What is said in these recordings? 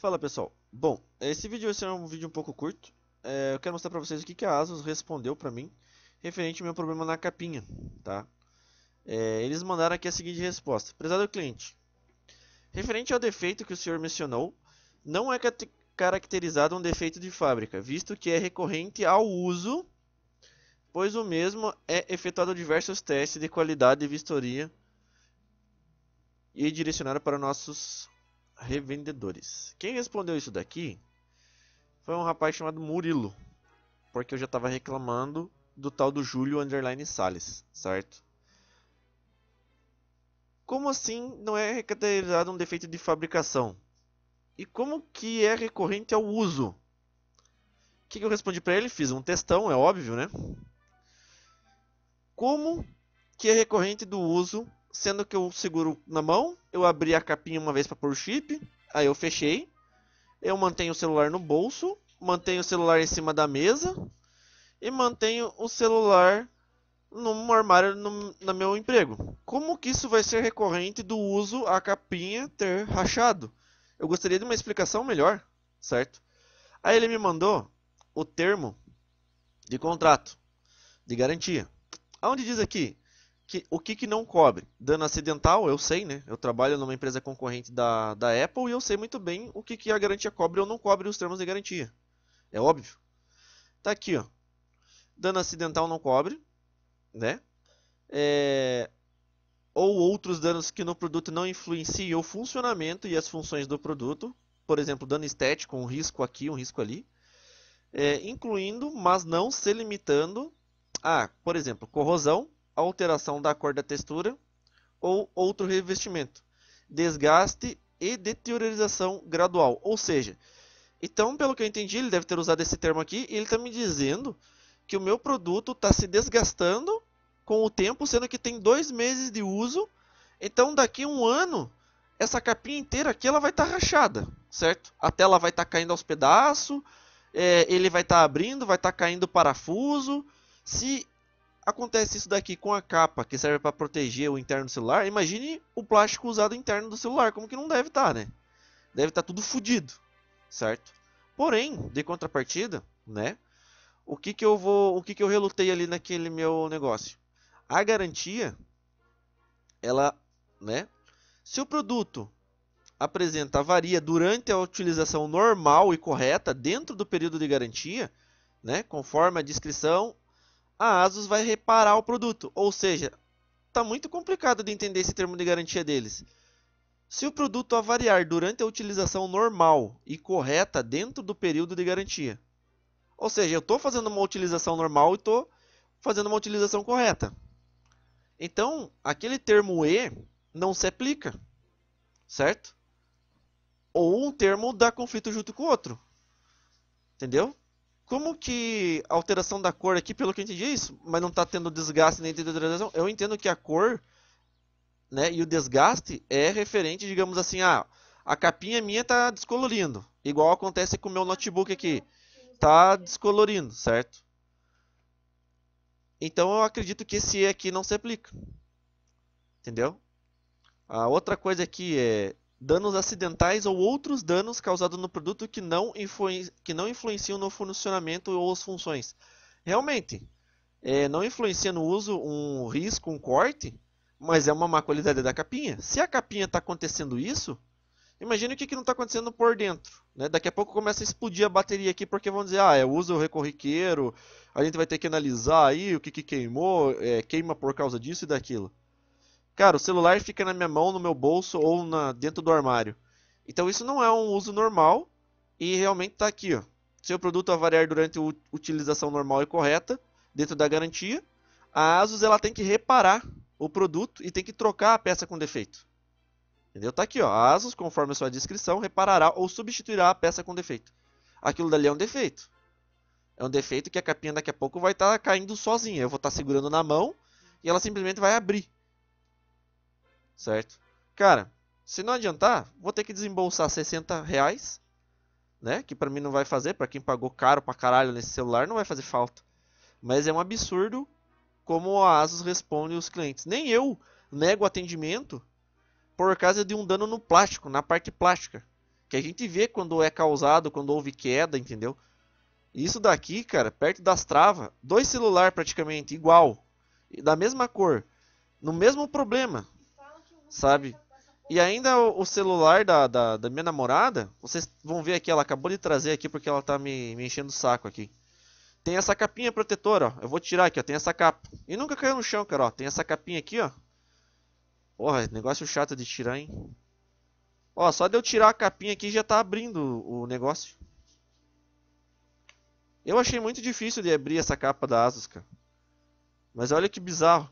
Fala pessoal, bom, esse vídeo vai ser um vídeo um pouco curto, é, eu quero mostrar para vocês o que, que a Asus respondeu para mim referente ao meu problema na capinha, tá? É, eles mandaram aqui a seguinte resposta, prezado cliente, referente ao defeito que o senhor mencionou, não é caracterizado um defeito de fábrica, visto que é recorrente ao uso, pois o mesmo é efetuado diversos testes de qualidade e vistoria e direcionado para nossos revendedores. Quem respondeu isso daqui foi um rapaz chamado Murilo, porque eu já estava reclamando do tal do Júlio Underline Salles, certo? Como assim não é caracterizado um defeito de fabricação? E como que é recorrente ao uso? O que, que eu respondi para ele? Fiz um testão, é óbvio, né? Como que é recorrente do uso sendo que eu seguro na mão, eu abri a capinha uma vez para pôr o chip, aí eu fechei. Eu mantenho o celular no bolso, mantenho o celular em cima da mesa e mantenho o celular num armário no, no meu emprego. Como que isso vai ser recorrente do uso a capinha ter rachado? Eu gostaria de uma explicação melhor, certo? Aí ele me mandou o termo de contrato de garantia. Onde diz aqui que, o que, que não cobre? Dano acidental, eu sei, né? Eu trabalho numa empresa concorrente da, da Apple e eu sei muito bem o que, que a garantia cobre ou não cobre os termos de garantia. É óbvio. Tá aqui, ó. Dano acidental não cobre, né? É... Ou outros danos que no produto não influenciam o funcionamento e as funções do produto. Por exemplo, dano estético, um risco aqui, um risco ali. É, incluindo, mas não se limitando a, por exemplo, corrosão, alteração da cor da textura ou outro revestimento, desgaste e deteriorização gradual. Ou seja, então, pelo que eu entendi, ele deve ter usado esse termo aqui, e ele está me dizendo que o meu produto está se desgastando com o tempo, sendo que tem dois meses de uso. Então, daqui a um ano, essa capinha inteira aqui ela vai estar tá rachada, certo? A tela vai estar tá caindo aos pedaços, é, ele vai estar tá abrindo, vai estar tá caindo parafuso. Se acontece isso daqui com a capa que serve para proteger o interno do celular, imagine o plástico usado interno do celular, como que não deve estar, tá, né? Deve estar tá tudo fodido, certo? Porém, de contrapartida, né? O que que eu vou, o que que eu relutei ali naquele meu negócio? A garantia ela, né? Se o produto apresenta avaria durante a utilização normal e correta dentro do período de garantia, né, conforme a descrição a ASUS vai reparar o produto. Ou seja, está muito complicado de entender esse termo de garantia deles. Se o produto avariar durante a utilização normal e correta dentro do período de garantia. Ou seja, eu estou fazendo uma utilização normal e estou fazendo uma utilização correta. Então, aquele termo E não se aplica, certo? Ou um termo dá conflito junto com o outro. Entendeu? Como que a alteração da cor aqui, pelo que eu entendi é isso, mas não está tendo desgaste nem deterioração, eu entendo que a cor né, e o desgaste é referente, digamos assim, a, ah, a capinha minha está descolorindo, igual acontece com o meu notebook aqui, está descolorindo, certo? Então eu acredito que esse E aqui não se aplica, entendeu? A outra coisa aqui é danos acidentais ou outros danos causados no produto que não, que não influenciam no funcionamento ou as funções. Realmente, é, não influencia no uso um risco, um corte, mas é uma má qualidade da capinha. Se a capinha está acontecendo isso, imagine o que, que não está acontecendo por dentro. Né? Daqui a pouco começa a explodir a bateria aqui, porque vão dizer, ah, é uso recorriqueiro, a gente vai ter que analisar aí o que, que queimou, é, queima por causa disso e daquilo. Cara, o celular fica na minha mão, no meu bolso ou na dentro do armário. Então isso não é um uso normal e realmente está aqui. Ó. Seu produto avariar durante a utilização normal e correta, dentro da garantia, a ASUS ela tem que reparar o produto e tem que trocar a peça com defeito. Entendeu? Tá aqui, ó. A ASUS, conforme a sua descrição, reparará ou substituirá a peça com defeito. Aquilo dali é um defeito. É um defeito que a capinha daqui a pouco vai estar tá caindo sozinha. Eu vou estar tá segurando na mão e ela simplesmente vai abrir certo? Cara, se não adiantar, vou ter que desembolsar 60 reais, né? Que para mim não vai fazer, para quem pagou caro pra caralho nesse celular, não vai fazer falta. Mas é um absurdo como a Asus responde os clientes. Nem eu nego atendimento por causa de um dano no plástico, na parte plástica. Que a gente vê quando é causado, quando houve queda, entendeu? Isso daqui, cara, perto das travas, dois celular praticamente igual, da mesma cor, no mesmo problema, sabe? E ainda o, o celular da, da, da, minha namorada, vocês vão ver aqui, ela acabou de trazer aqui porque ela tá me, me enchendo o saco aqui. Tem essa capinha protetora, ó. Eu vou tirar aqui, ó. Tem essa capa. E nunca caiu no chão, cara, ó. Tem essa capinha aqui, ó. Porra, negócio chato de tirar, hein? Ó, só de eu tirar a capinha aqui já tá abrindo o negócio. Eu achei muito difícil de abrir essa capa da Asus, cara. Mas olha que bizarro.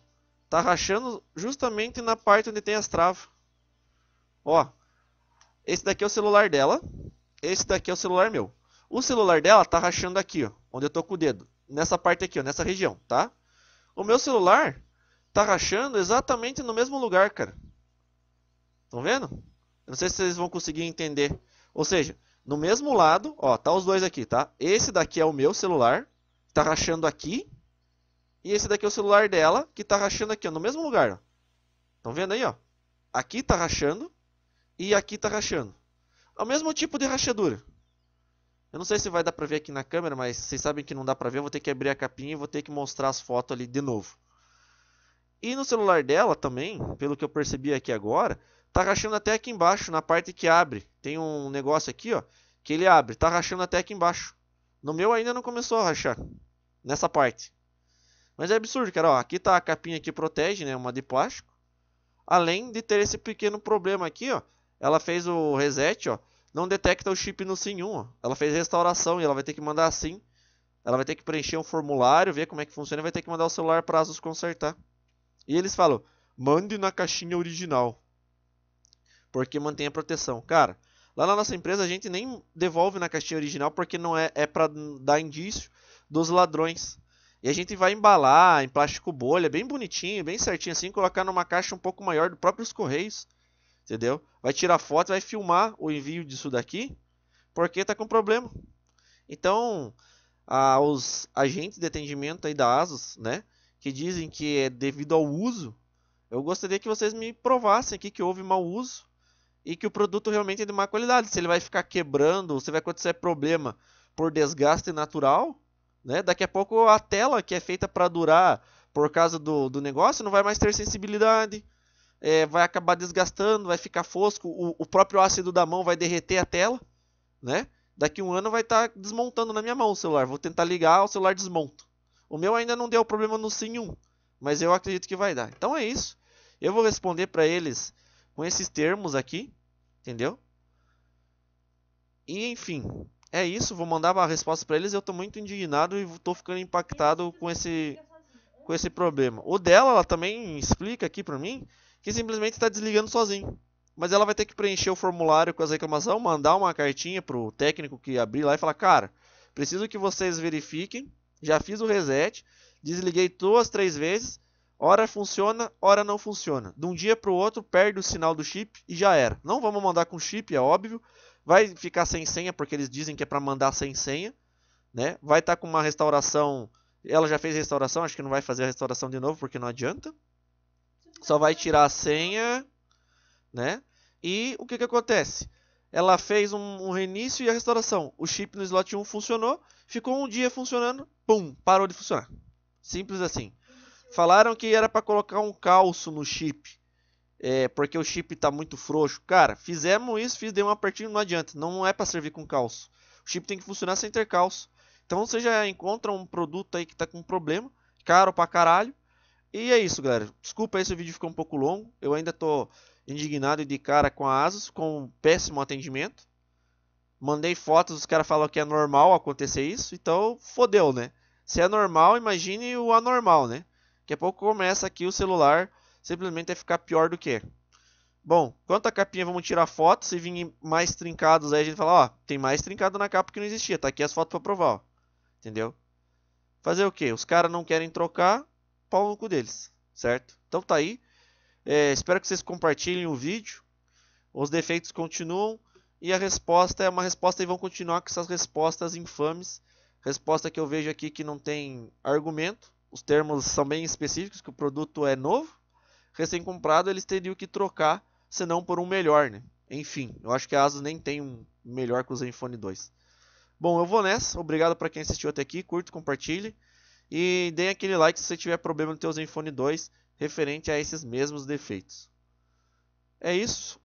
Tá rachando justamente na parte onde tem as travas. Ó, esse daqui é o celular dela. Esse daqui é o celular meu. O celular dela tá rachando aqui, ó, onde eu tô com o dedo. Nessa parte aqui, ó, nessa região, tá? O meu celular tá rachando exatamente no mesmo lugar, cara. Estão vendo? Eu não sei se vocês vão conseguir entender. Ou seja, no mesmo lado, ó, tá os dois aqui, tá? Esse daqui é o meu celular, tá rachando aqui e esse daqui é o celular dela, que está rachando aqui, ó, no mesmo lugar. Estão vendo aí? Ó? Aqui está rachando e aqui está rachando. É o mesmo tipo de rachadura. Eu não sei se vai dar para ver aqui na câmera, mas vocês sabem que não dá para ver. Eu vou ter que abrir a capinha e vou ter que mostrar as fotos ali de novo. E no celular dela também, pelo que eu percebi aqui agora, tá rachando até aqui embaixo, na parte que abre. Tem um negócio aqui, ó, que ele abre, tá rachando até aqui embaixo. No meu ainda não começou a rachar, nessa parte. Mas é absurdo, cara. Ó, aqui tá a capinha que protege, né? Uma de plástico. Além de ter esse pequeno problema aqui, ó. Ela fez o reset, ó. Não detecta o chip no SIM 1, ó. Ela fez restauração e ela vai ter que mandar assim. Ela vai ter que preencher um formulário, ver como é que funciona e vai ter que mandar o celular para Asus consertar. E eles falam, mande na caixinha original. Porque mantém a proteção. Cara, lá na nossa empresa a gente nem devolve na caixinha original porque não é, é para dar indício dos ladrões. E a gente vai embalar em plástico bolha, bem bonitinho, bem certinho assim, colocar numa caixa um pouco maior do próprios correios, entendeu? Vai tirar foto, vai filmar o envio disso daqui, porque tá com problema. Então, ah, os agentes de atendimento aí da ASUS, né, que dizem que é devido ao uso, eu gostaria que vocês me provassem aqui que houve mau uso e que o produto realmente é de má qualidade. Se ele vai ficar quebrando, se vai acontecer problema por desgaste natural, né? Daqui a pouco a tela que é feita para durar por causa do, do negócio não vai mais ter sensibilidade. É, vai acabar desgastando, vai ficar fosco, o, o, próprio ácido da mão vai derreter a tela, né? Daqui um ano vai estar tá desmontando na minha mão o celular. Vou tentar ligar, o celular desmonta. O meu ainda não deu problema no SIM 1, mas eu acredito que vai dar. Então é isso. Eu vou responder para eles com esses termos aqui, entendeu? E enfim, é isso, vou mandar a resposta para eles. Eu tô muito indignado e tô ficando impactado com esse com esse problema. O dela, ela também explica aqui para mim que simplesmente está desligando sozinho. Mas ela vai ter que preencher o formulário com as reclamações, mandar uma cartinha pro técnico que abrir lá e falar: "Cara, preciso que vocês verifiquem, já fiz o reset, desliguei duas, três vezes, hora funciona, hora não funciona. De um dia para o outro perde o sinal do chip e já era. Não vamos mandar com chip, é óbvio, vai ficar sem senha porque eles dizem que é para mandar sem senha, né? Vai estar tá com uma restauração, ela já fez restauração, acho que não vai fazer a restauração de novo porque não adianta. Só vai tirar a senha, né? E o que que acontece? Ela fez um, um reinício e a restauração. O chip no slot 1 funcionou, ficou um dia funcionando, pum, parou de funcionar. Simples assim. Falaram que era para colocar um calço no chip é, porque o chip está muito frouxo. Cara, fizemos isso, fiz dei uma partida, não adianta. Não é para servir com calço. O chip tem que funcionar sem ter calço. Então você já encontra um produto aí que está com um problema, caro pra caralho. E é isso, galera. Desculpa esse vídeo ficou um pouco longo. Eu ainda estou indignado e de cara com a Asus, com um péssimo atendimento. Mandei fotos, os caras falaram que é normal acontecer isso, então fodeu, né? Se é normal, imagine o anormal, né? Daqui a pouco começa aqui o celular simplesmente é ficar pior do que. Bom, quanto a capinha, vamos tirar foto. Se vir mais trincados, aí a gente fala, ó, tem mais trincado na capa que não existia. Tá aqui as fotos pra provar, ó. Entendeu? Fazer o quê? Os caras não querem trocar, pau no cu deles, certo? Então tá aí. É, espero que vocês compartilhem o vídeo. Os defeitos continuam e a resposta é uma resposta e vão continuar com essas respostas infames. Resposta que eu vejo aqui que não tem argumento. Os termos são bem específicos, que o produto é novo recém-comprado, eles teriam que trocar, senão por um melhor, né? Enfim, eu acho que a Asus nem tem um melhor que o Zenfone 2. Bom, eu vou nessa. Obrigado para quem assistiu até aqui. Curte, compartilhe. E dê aquele like se você tiver problema no teu Zenfone 2 referente a esses mesmos defeitos. É isso.